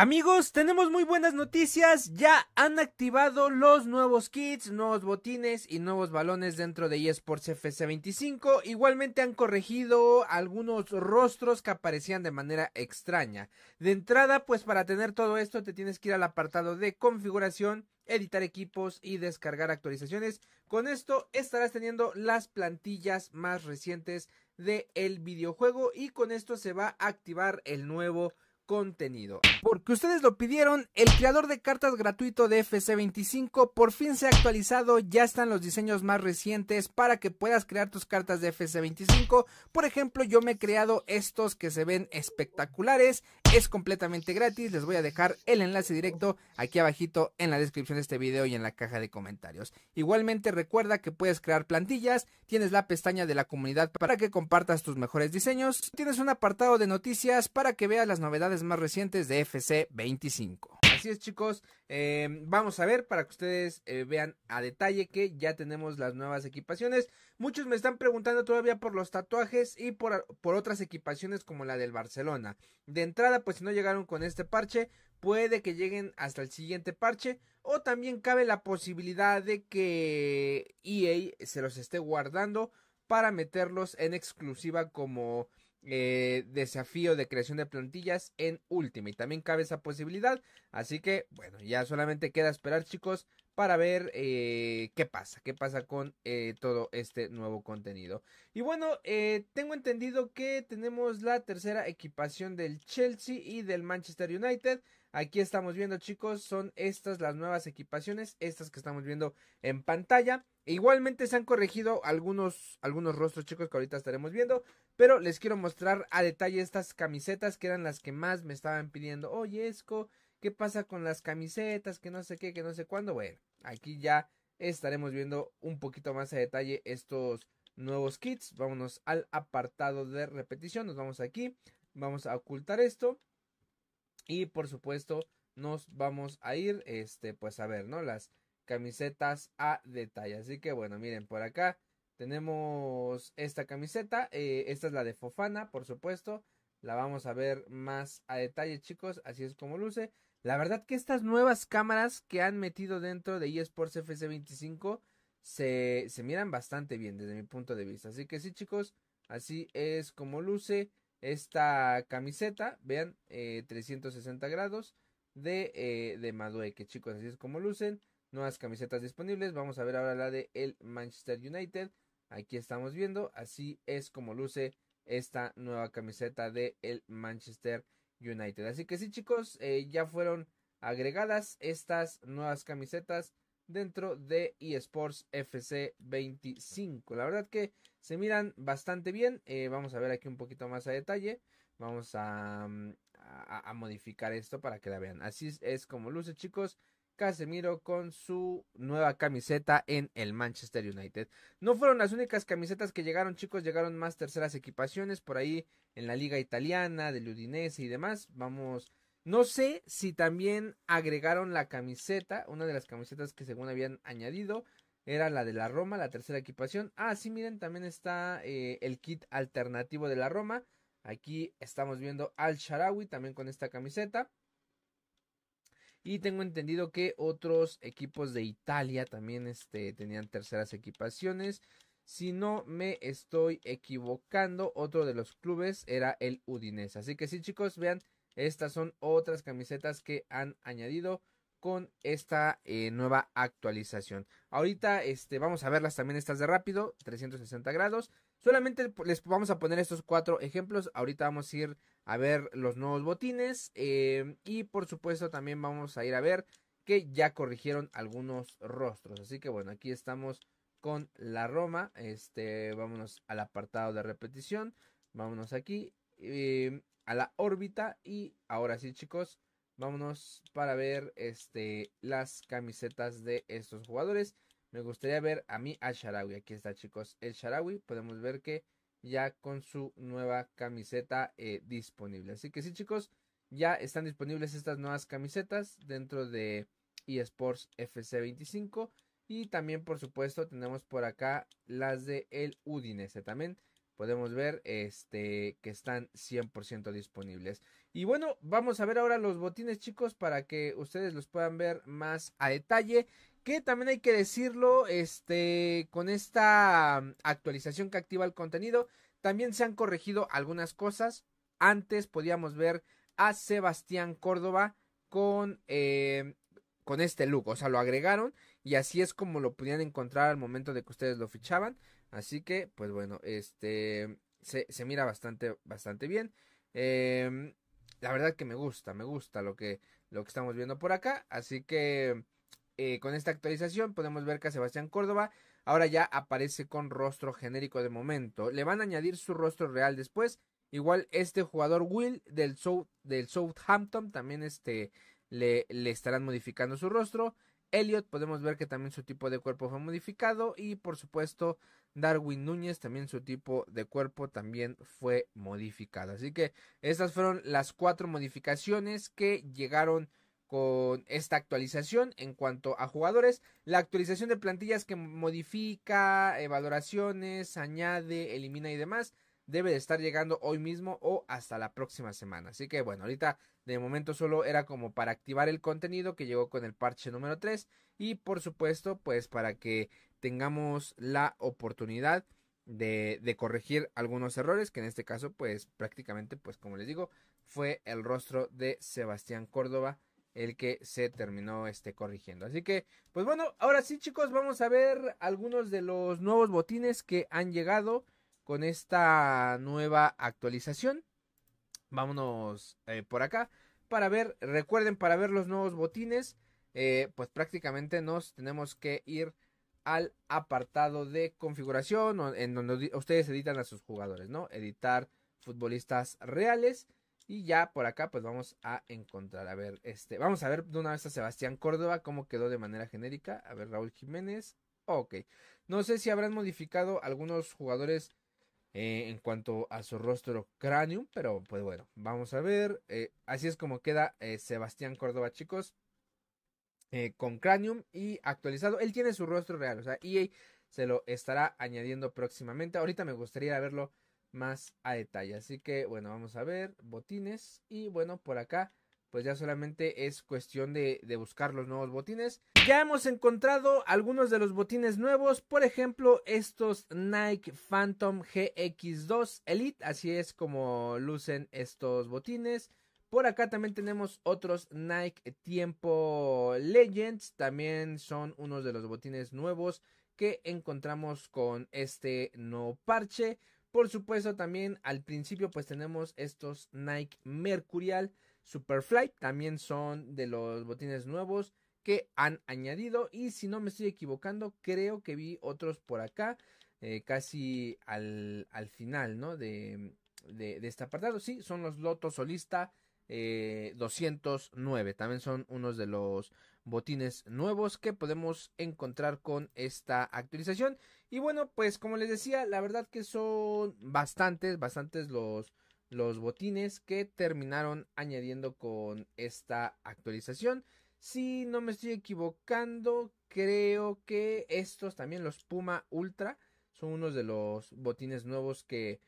Amigos, tenemos muy buenas noticias. Ya han activado los nuevos kits, nuevos botines y nuevos balones dentro de eSports FC25. Igualmente han corregido algunos rostros que aparecían de manera extraña. De entrada, pues para tener todo esto te tienes que ir al apartado de configuración, editar equipos y descargar actualizaciones. Con esto estarás teniendo las plantillas más recientes del videojuego y con esto se va a activar el nuevo contenido. Porque ustedes lo pidieron, el creador de cartas gratuito de FC25 por fin se ha actualizado, ya están los diseños más recientes para que puedas crear tus cartas de FC25. Por ejemplo, yo me he creado estos que se ven espectaculares, es completamente gratis, les voy a dejar el enlace directo aquí abajito en la descripción de este video y en la caja de comentarios. Igualmente recuerda que puedes crear plantillas, tienes la pestaña de la comunidad para que compartas tus mejores diseños, tienes un apartado de noticias para que veas las novedades más recientes de FC25. Así es chicos, em, vamos a ver para que ustedes eh, vean a detalle que ya tenemos las nuevas equipaciones. Muchos me están preguntando todavía por los tatuajes y por, por otras equipaciones como la del Barcelona. De entrada, pues si no llegaron con este parche, puede que lleguen hasta el siguiente parche o también cabe la posibilidad de que EA se los esté guardando para meterlos en exclusiva como eh, desafío de creación de plantillas en última y También cabe esa posibilidad. Así que, bueno, ya solamente queda esperar, chicos, para ver eh, qué pasa, qué pasa con eh, todo este nuevo contenido. Y bueno, tengo entendido que tenemos la tercera equipación del Chelsea y del Manchester United. Aquí estamos viendo, chicos, son estas las nuevas equipaciones, estas que estamos viendo en pantalla. E igualmente se han corregido algunos, algunos rostros chicos que ahorita estaremos viendo. Pero les quiero mostrar a detalle estas camisetas que eran las que más me estaban pidiendo. Oye, Esco, ¿qué pasa con las camisetas? Que no sé qué, que no sé cuándo. Bueno, aquí ya estaremos viendo un poquito más a detalle estos nuevos kits. Vámonos al apartado de repetición. Nos vamos aquí. Vamos a ocultar esto. Y por supuesto nos vamos a ir, este, pues a ver, ¿no? Las camisetas a detalle. Así que bueno, miren, por acá tenemos esta camiseta. Eh, esta es la de Fofana, por supuesto. La vamos a ver más a detalle, chicos. Así es como luce. La verdad que estas nuevas cámaras que han metido dentro de eSports FC25 se, se miran bastante bien desde mi punto de vista. Así que sí, chicos, así es como luce esta camiseta. Vean, 360 eh, grados de, eh, de Madueque, chicos. Así es como lucen nuevas camisetas disponibles. Vamos a ver ahora la de el Manchester United. Aquí estamos viendo, así es como luce esta nueva camiseta de el Manchester United. Así que sí, chicos, eh, ya fueron agregadas estas nuevas camisetas dentro de eSports FC 25. La verdad que se miran bastante bien. Eh, vamos a ver aquí un poquito más a detalle. Vamos a, mm, a, modificar esto para que la vean. Así es como luce, chicos. Casemiro con su nueva camiseta en el Manchester United. No fueron las únicas camisetas que llegaron, chicos, llegaron más terceras equipaciones por ahí en la liga italiana, del Udinese y demás. Vamos, no sé si también agregaron la camiseta, una de las camisetas que según habían añadido era la de la Roma, la tercera equipación. Ah, sí, miren, también está eh, el kit alternativo de la Roma. Aquí estamos viendo al Sharawi también con esta camiseta. Y tengo entendido que otros equipos de Italia también este, tenían terceras equipaciones. Si no me estoy equivocando, otro de los clubes era el Udinese. Así que sí, chicos, vean, estas son otras camisetas que han añadido con esta eh, nueva actualización. Ahorita este, vamos a verlas también estas de rápido, 360 grados. Solamente les vamos a poner estos cuatro ejemplos. Ahorita vamos a ir a ver los nuevos botines eh, y por supuesto también vamos a ir a ver que ya corrigieron algunos rostros. Así que bueno, aquí estamos con la Roma. Este, vámonos al apartado de repetición. Vámonos aquí eh, a la órbita y ahora sí chicos Vámonos para ver este, las camisetas de estos jugadores. Me gustaría ver a mí al Sharawi. Aquí está, chicos, el Sharawi. Podemos ver que ya con su nueva camiseta eh, disponible. Así que sí, chicos, ya están disponibles estas nuevas camisetas dentro de eSports FC25. Y también, por supuesto, tenemos por acá las de el Udinese también podemos ver este que están 100% disponibles. Y bueno, vamos a ver ahora los botines chicos para que ustedes los puedan ver más a detalle. Que también hay que decirlo, este con esta mm, actualización que activa el contenido, también se han corregido algunas cosas. Antes podíamos ver a Sebastián Córdoba con, eh, con este look, o sea, lo agregaron y así es como lo podían encontrar al momento de que ustedes lo fichaban. Así que, pues bueno, este se, mira bastante, bastante bien. Em, la verdad que me gusta, me gusta lo que, lo que estamos viendo por acá. Así que eh, con esta actualización podemos ver que a Sebastián Córdoba ahora ya aparece con rostro genérico de momento. Le van a añadir su rostro real después. Igual este jugador Will del, del Southampton también este, le estarán modificando su rostro. Elliot, podemos ver que también su tipo de cuerpo fue modificado y por supuesto Darwin Núñez también su tipo de cuerpo también fue modificado. Así que estas fueron las cuatro modificaciones que llegaron con esta actualización en cuanto a jugadores. La actualización de plantillas que modifica, eh, valoraciones, añade, elimina y demás debe de estar llegando hoy mismo o hasta la próxima semana. Así que bueno, ahorita de momento solo era como para activar el contenido que llegó con el parche número 3 y por supuesto pues para que tengamos la oportunidad de, corregir algunos errores que en este caso pues prácticamente pues como les digo fue el rostro de Sebastián Córdoba el que se terminó este corrigiendo así que pues bueno ahora sí chicos vamos a ver algunos de los nuevos botines que han llegado con esta nueva actualización. Vámonos eh, por acá para ver, recuerden, para ver los nuevos botines, eh, pues prácticamente nos tenemos que ir al apartado de configuración en donde ustedes editan a sus jugadores, ¿no? Editar futbolistas reales y ya por acá pues vamos a encontrar, a ver, este, vamos a ver de una vez a Sebastián Córdoba cómo quedó de manera genérica, a ver Raúl Jiménez, ok, no sé si habrán modificado algunos jugadores eh, en cuanto a su rostro cráneo, pero pues bueno, vamos a ver. Eh, así es como queda eh, Sebastián Córdoba, chicos, con cranium y actualizado. Él tiene su rostro real, o sea, EA se lo estará añadiendo próximamente. Ahorita me gustaría verlo más a detalle, así que bueno, vamos a ver botines y bueno, por acá pues ya solamente es cuestión de, buscar los nuevos botines. Ya hemos encontrado algunos de los botines nuevos, por ejemplo estos Nike Phantom GX2 Elite, así es como lucen estos botines. Por acá también tenemos otros Nike Tiempo Legends, también son unos de los botines nuevos que encontramos con este no parche. Por supuesto también al principio pues tenemos estos Nike Mercurial Superfly también son de los botines nuevos que han añadido y si no me estoy equivocando creo que vi otros por acá eh, casi al, al, final ¿no? De, de, este apartado sí son los Loto solista 209 eh, también son unos de los botines nuevos que podemos encontrar con esta actualización y bueno pues como les decía la verdad que son bastantes bastantes los los botines que terminaron añadiendo con esta actualización. Si no me estoy equivocando, creo que estos también, los Puma Ultra, son unos de los botines nuevos que,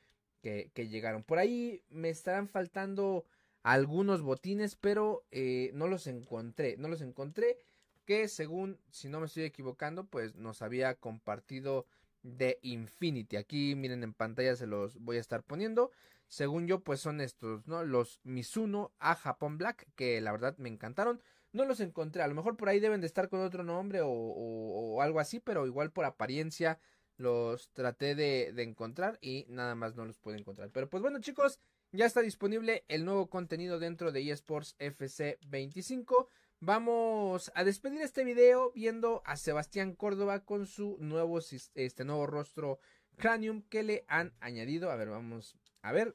que, llegaron. Por ahí me estarán faltando algunos botines, pero eh, no los encontré. No los encontré. Que según, si no me estoy equivocando, pues nos había compartido de Infinity. Aquí miren en pantalla se los voy a estar poniendo. Según yo, pues son estos, ¿no? Los Mizuno a Japón Black, que la verdad me encantaron. No los encontré, a lo mejor por ahí deben de estar con otro nombre o, algo así, pero igual por apariencia los traté de, de encontrar y nada más no los pude encontrar. Pero pues bueno chicos, ya está disponible el nuevo contenido dentro de eSports FC 25. Vamos a despedir este video viendo a Sebastián Córdoba con su nuevo, este nuevo rostro Cranium que le han añadido. A ver, vamos a ver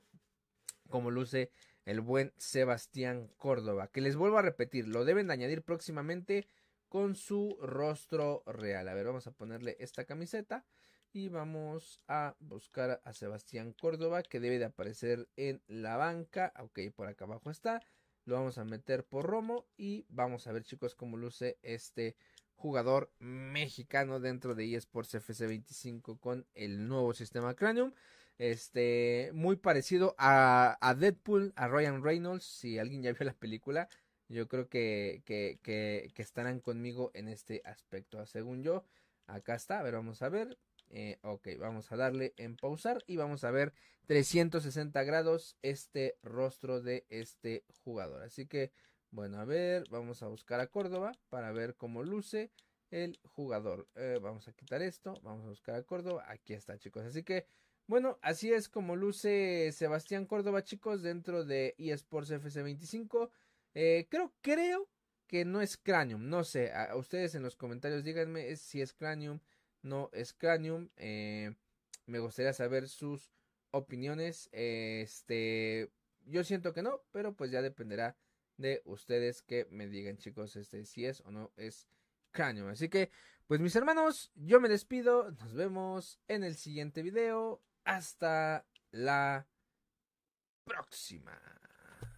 cómo luce el buen Sebastián Córdoba. Que les vuelvo a repetir, lo deben de añadir próximamente con su rostro real. A ver, vamos a ponerle esta camiseta y vamos a buscar a Sebastián Córdoba que debe de aparecer en la banca. Ok, por acá abajo está. Lo vamos a meter por Romo y vamos a ver chicos cómo luce este jugador mexicano dentro de eSports FC25 con el nuevo sistema Cranium. Este, muy parecido a, a, Deadpool, a Ryan Reynolds. Si alguien ya vio la película, yo creo que, que, que estarán conmigo en este aspecto. Según yo, acá está. A ver, vamos a ver. Eh, ok, vamos a darle en pausar y vamos a ver 360 grados este rostro de este jugador. Así que, bueno, a ver, vamos a buscar a Córdoba para ver cómo luce el jugador. Eh, vamos a quitar esto, vamos a buscar a Córdoba. Aquí está, chicos. Así que, bueno, así es como luce Sebastián Córdoba, chicos, dentro de eSports FC25. Eh, creo, creo que no es Cranium, no sé, ustedes en los comentarios díganme si es Cranium, no es Eh, me gustaría saber sus opiniones. Este, yo siento que no, pero pues ya dependerá de ustedes que me digan, chicos, este si es o no es Cranium. Así que, pues mis hermanos, yo me despido. Nos vemos en el siguiente video. Hasta la próxima.